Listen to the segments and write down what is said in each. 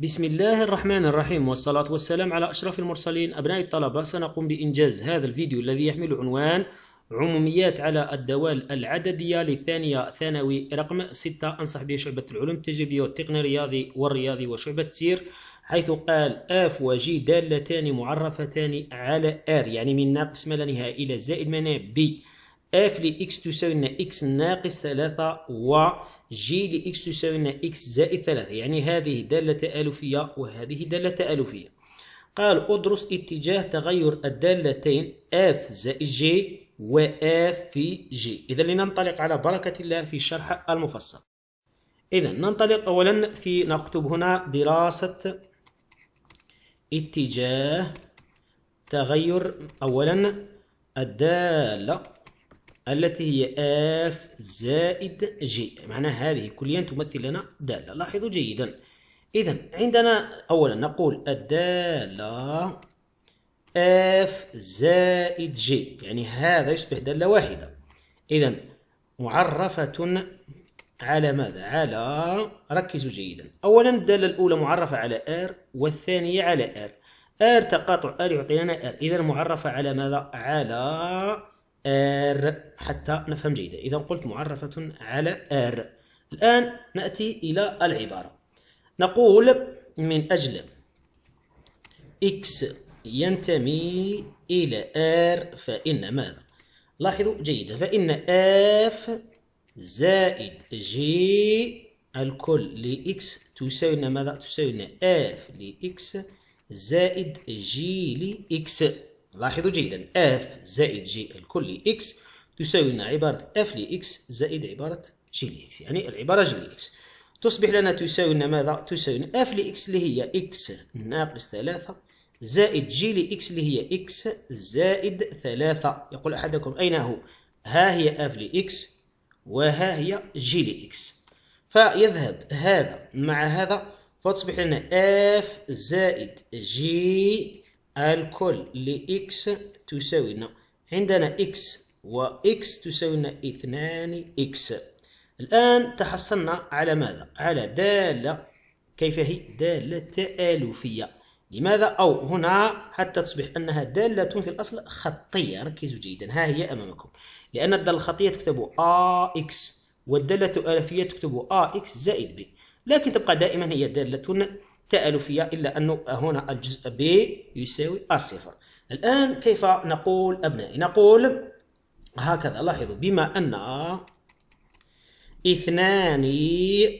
بسم الله الرحمن الرحيم والصلاة والسلام على أشرف المرسلين أبناء الطلبة سنقوم بإنجاز هذا الفيديو الذي يحمل عنوان عموميات على الدوال العددية للثانية ثانوي رقم 6 أنصح به شعبة العلوم التجريبية والتقني الرياضي والرياضي وشعبة تير حيث قال آف وجي دالتان معرفتان على آر يعني من ناقص ما لا نهائي إلى زائد مناب بي اف لإكس تساوي لنا إكس ناقص ثلاثة و جي لإكس تساوي لنا إكس زائد ثلاثة يعني هذه دالة تآلفية وهذه دالة تآلفية قال ادرس اتجاه تغير الدالتين اف زائد جي اف في جي إذا لننطلق على بركة الله في الشرح المفصل إذا ننطلق أولا في نكتب هنا دراسة اتجاه تغير أولا الدالة التي هي اف زائد جي معناها هذه كليا تمثل لنا دالة لاحظوا جيدا إذا عندنا أولا نقول الدالة اف زائد جي يعني هذا يصبح دالة واحدة إذا معرفة على ماذا؟ على ركزوا جيدا أولا الدالة الأولى معرفة على ار والثانية على ار ار تقاطع ار يعطينا ار إذا معرفة على ماذا؟ على ار حتى نفهم جيدا إذا قلت معرفة على R الآن نأتي إلى العبارة نقول من أجل اكس ينتمي إلى R فإن ماذا لاحظوا جيدا فإن اف زائد G الكل لإكس تساوي لنا ماذا تساوي لنا إف لإكس زائد G لإكس لاحظوا جيدا اف زائد جي الكلي اكس تساوي لنا عبارة اف لإكس زائد عبارة جي لإكس يعني العبارة جي لإكس تصبح لنا تساوي لنا ماذا؟ تساوي لنا اف لإكس اللي هي اكس ناقص ثلاثة زائد جي لإكس اللي هي اكس زائد ثلاثة يقول أحدكم أين هو؟ ها هي اف لإكس وها هي جي لإكس فيذهب هذا مع هذا فتصبح لنا اف زائد جي الكل لإكس تساوي لنا عندنا إكس وإكس تساوي لنا اثنان إكس الآن تحصلنا على ماذا؟ على دالة كيف هي؟ دالة تآلفية لماذا؟ أو هنا حتى تصبح أنها دالة في الأصل خطية ركزوا جيدا ها هي أمامكم لأن الدالة الخطية تكتب إكس والدالة التآلفية تكتب إكس زائد B لكن تبقى دائما هي دالة تألفية إلا أنه هنا الجزء ب يساوي الصفر الآن كيف نقول أبنائي نقول هكذا لاحظوا بما أن اثنان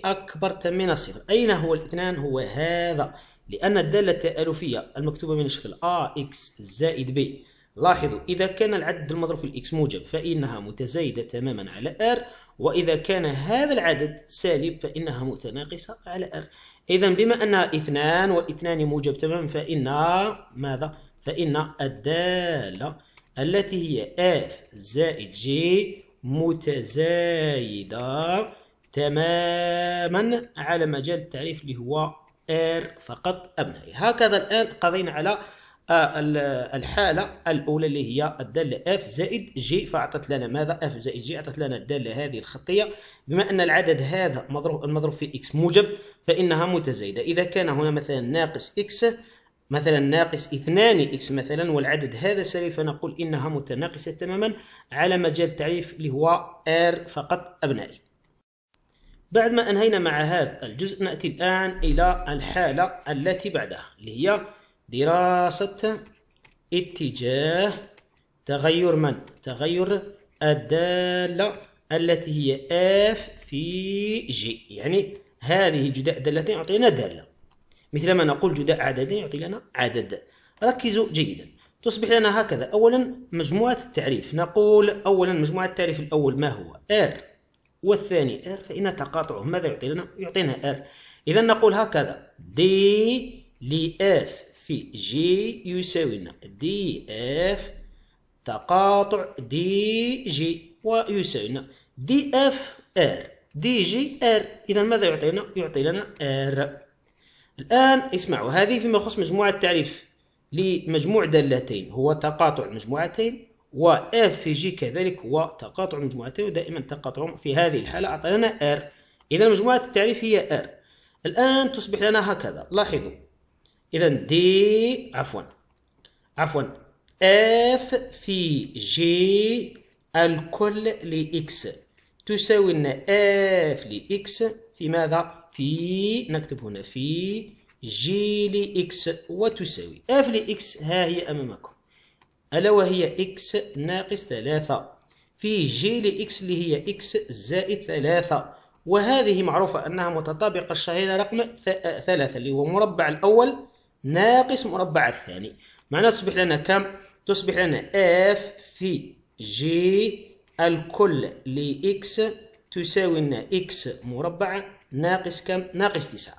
أكبر من الصفر أين هو الاثنان هو هذا لأن الدالة التألفية المكتوبة من شكل AX زائد B لاحظوا إذا كان العدد المضروب في الإكس موجب فإنها متزايدة تماما على R وإذا كان هذا العدد سالب فإنها متناقصة على R إذا بما أنها اثنان واثنان موجب تماما فإن ماذا؟ فإن الدالة التي هي F زائد G متزايدة تماما على مجال التعريف اللي هو R فقط أبنائي هكذا الآن قضينا على آه، الحالة الأولى اللي هي الدالة اف زائد جي فأعطت لنا ماذا اف زائد جي أعطت لنا الدالة هذه الخطية بما أن العدد هذا مضروب المضروب في اكس موجب فإنها متزايدة إذا كان هنا مثلا ناقص اكس مثلا ناقص اثنان اكس مثلا والعدد هذا سري فنقول إنها متناقصة تماما على مجال تعريف اللي هو ار فقط أبنائي بعد ما أنهينا مع هذا الجزء نأتي الآن إلى الحالة التي بعدها اللي هي دراسة اتجاه تغير من تغير الدالة التي هي اف في جي يعني هذه جداء دالتين يعطينا دالة مثلما نقول جداء عددين يعطي لنا عدد ركزوا جيدا تصبح لنا هكذا أولا مجموعة التعريف نقول أولا مجموعة التعريف الأول ما هو R والثاني R فإن تقاطعه ماذا يعطي لنا؟ يعطينا R إذا نقول هكذا دي اف في جي يساوي لنا دي إف تقاطع دي جي ويساوي لنا دي إف آر دي جي آر إذا ماذا يعطينا؟ يعطي لنا آر الآن اسمعوا هذه فيما يخص مجموعة التعريف لمجموع دالتين هو تقاطع مجموعتين و اف في جي كذلك هو تقاطع مجموعتين ودائما تقاطعهم في هذه الحالة أعطى لنا ار إذا مجموعة التعريف هي ار الآن تصبح لنا هكذا لاحظوا إذا دي عفوا عفوا اف في جي الكل لإكس تساوي لنا اف لإكس في ماذا؟ في نكتب هنا في جي لإكس وتساوي اف لإكس ها هي أمامكم ألا وهي إكس ناقص ثلاثة في جي لإكس اللي هي إكس زائد ثلاثة وهذه معروفة أنها متطابقة الشهيرة رقم ثلاثة اللي هو مربع الأول ناقص مربع الثاني معناه تصبح لنا كم؟ تصبح لنا اف في جي الكل لإكس تساوي لنا إكس مربع ناقص كم؟ ناقص 9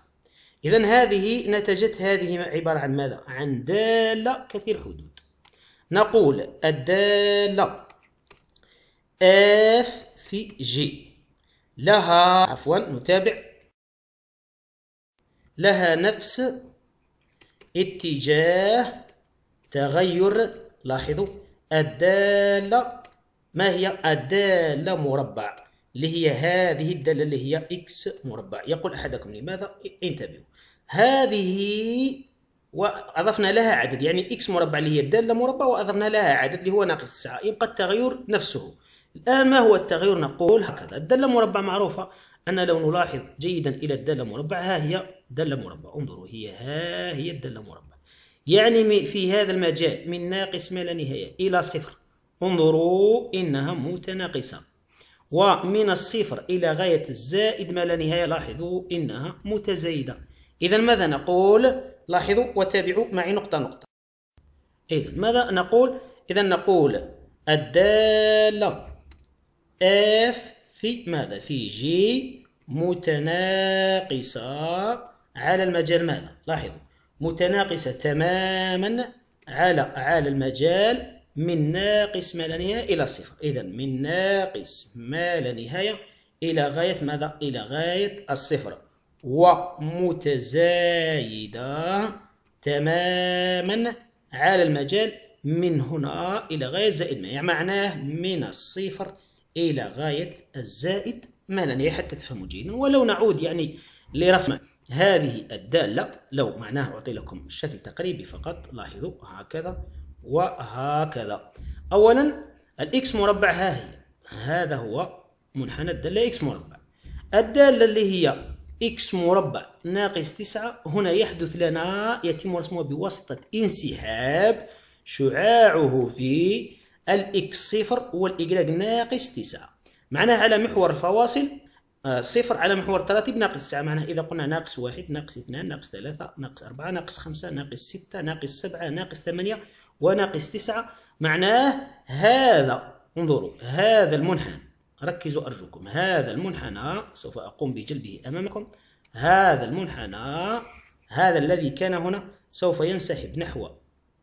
إذا هذه نتجت هذه عبارة عن ماذا؟ عن دالة كثير حدود نقول الدالة اف في جي لها عفوا نتابع لها نفس اتجاه تغير لاحظوا الدالة ما هي الدالة مربع اللي هي هذه الدالة اللي هي إكس مربع يقول أحدكم لماذا انتبهوا هذه وأضفنا لها عدد يعني إكس مربع اللي هي الدالة مربع وأضفنا لها عدد اللي هو ناقص 9 يبقى التغير نفسه الآن ما هو التغير نقول هكذا الدالة مربع معروفة أنا لو نلاحظ جيدا إلى الدالة مربع ها هي دالة مربع انظروا هي ها هي الدالة مربع يعني في هذا المجال من ناقص ما لا نهاية إلى صفر انظروا إنها متناقصة ومن الصفر إلى غاية الزائد ما لا نهاية لاحظوا إنها متزايدة إذا ماذا نقول لاحظوا وتابعوا معي نقطة نقطة إذا ماذا نقول إذا نقول الدالة F في ماذا في G متناقصة على المجال ماذا لاحظوا متناقصة تماما على على المجال من ناقص ما لا نهاية إلى صفر إذا من ناقص ما لا نهاية إلى غاية ماذا إلى غاية الصفر ومتزايدة تماما على المجال من هنا إلى غاية زائد ما يعني معناه من الصفر إلى غاية الزائد ما لا نهاية حتى تفهموا جيدا ولو نعود يعني لرسمه هذه الدالة لو معناه أعطي لكم الشكل تقريبي فقط لاحظوا هكذا وهكذا أولا الإكس مربع ها هي هذا هو منحنى الدالة إكس مربع الدالة اللي هي إكس مربع ناقص تسعة هنا يحدث لنا يتم رسمها بواسطة انسحاب شعاعه في الإكس صفر والإجراج ناقص تسعة معناها على محور الفواصل صفر على محور تراتب ناقص 9 معناه إذا قلنا ناقص واحد ناقص اثنان ناقص ثلاثة ناقص أربعة ناقص خمسة ناقص ستة ناقص سبعة ناقص ثمانية وناقص تسعة معناه هذا انظروا هذا المنحنى ركزوا أرجوكم هذا المنحنى سوف أقوم بجلبه أمامكم هذا المنحنى هذا الذي كان هنا سوف ينسحب نحو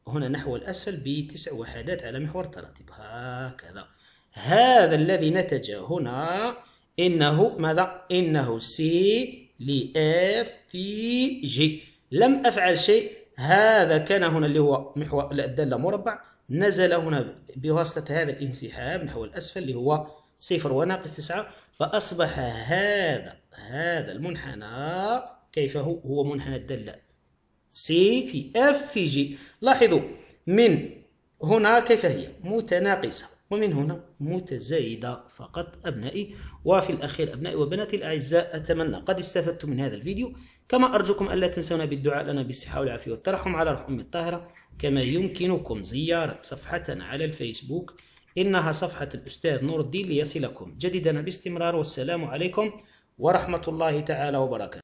هنا نحو الأسفل بتسع وحدات على محور تراتب هكذا هذا الذي نتج هنا إنه ماذا؟ إنه سي لإف في جي لم أفعل شيء هذا كان هنا اللي هو محور الدالة مربع نزل هنا بواسطة هذا الانسحاب نحو الأسفل اللي هو صفر وناقص تسعة فأصبح هذا هذا المنحنى كيف هو هو منحنى الدالة سي في اف في جي لاحظوا من هنا كيف هي متناقصة ومن هنا متزايدة فقط أبنائي وفي الأخير أبنائي وبناتي الأعزاء أتمنى قد استفدتم من هذا الفيديو كما أرجوكم ألا تنسونا بالدعاء لنا بالصحة والعافية والترحم على روح أمي الطاهرة كما يمكنكم زيارة صفحتنا على الفيسبوك إنها صفحة الأستاذ نور الدين ليصلكم جديدنا باستمرار والسلام عليكم ورحمة الله تعالى وبركاته